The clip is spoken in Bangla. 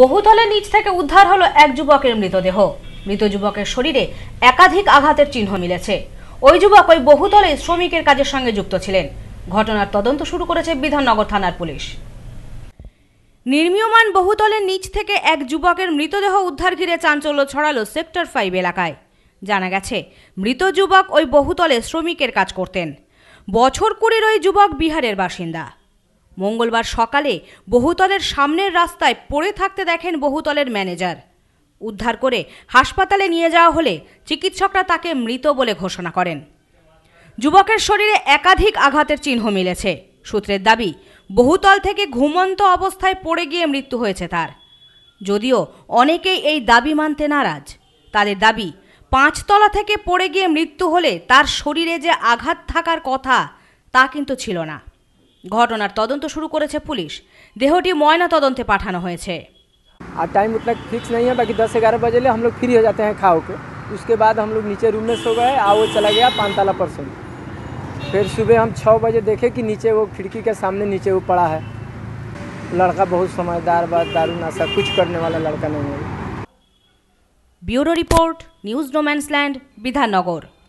বহুতলের নিচ থেকে উদ্ধার হলো এক যুবকের মৃতদেহ মৃত যুবকের শরীরে একাধিক আঘাতের চিহ্ন মিলেছে ওই যুবক ওই বহুতলে শ্রমিকের কাজের সঙ্গে যুক্ত ছিলেন ঘটনার তদন্ত শুরু করেছে বিধাননগর থানার পুলিশ নির্মীয়মান বহুতলের নিচ থেকে এক যুবকের মৃতদেহ উদ্ধার ঘিরে চাঞ্চল্য ছড়ালো সেক্টর ফাইভ এলাকায় জানা গেছে মৃত যুবক ওই বহুতলে শ্রমিকের কাজ করতেন বছর কুড়ির ওই যুবক বিহারের বাসিন্দা মঙ্গলবার সকালে বহুতলের সামনের রাস্তায় পড়ে থাকতে দেখেন বহুতলের ম্যানেজার উদ্ধার করে হাসপাতালে নিয়ে যাওয়া হলে চিকিৎসকরা তাকে মৃত বলে ঘোষণা করেন যুবকের শরীরে একাধিক আঘাতের চিহ্ন মিলেছে সূত্রের দাবি বহুতল থেকে ঘুমন্ত অবস্থায় পড়ে গিয়ে মৃত্যু হয়েছে তার যদিও অনেকেই এই দাবি মানতে নারাজ তাদের দাবি পাঁচতলা থেকে পড়ে গিয়ে মৃত্যু হলে তার শরীরে যে আঘাত থাকার কথা তা কিন্তু ছিল না ঘটনার তদন্ত শুরু করেছে পুলিশ দেহটি ময়না তদন্তে পাঠানো হয়েছে আর টাইম উতনা ফিক্স নেই है বাকি দশ ग्यारह बजे हम लोग फ्री हो जाते हैं खाओ के उसके बाद हम लोग नीचे रूम में सो गए और वो चला गया पानताला परसों फिर सुबह हम छः बजे देखे कि नीचे वो खिड़की के सामने नीचे वो पड़ा है लड़का बहुत समझदार बा दारू नशा कुछ करने वाला लड़का नहीं है ब्यूरो रिपोर्ट न्यूज डोमैंसलैंड विधाननगर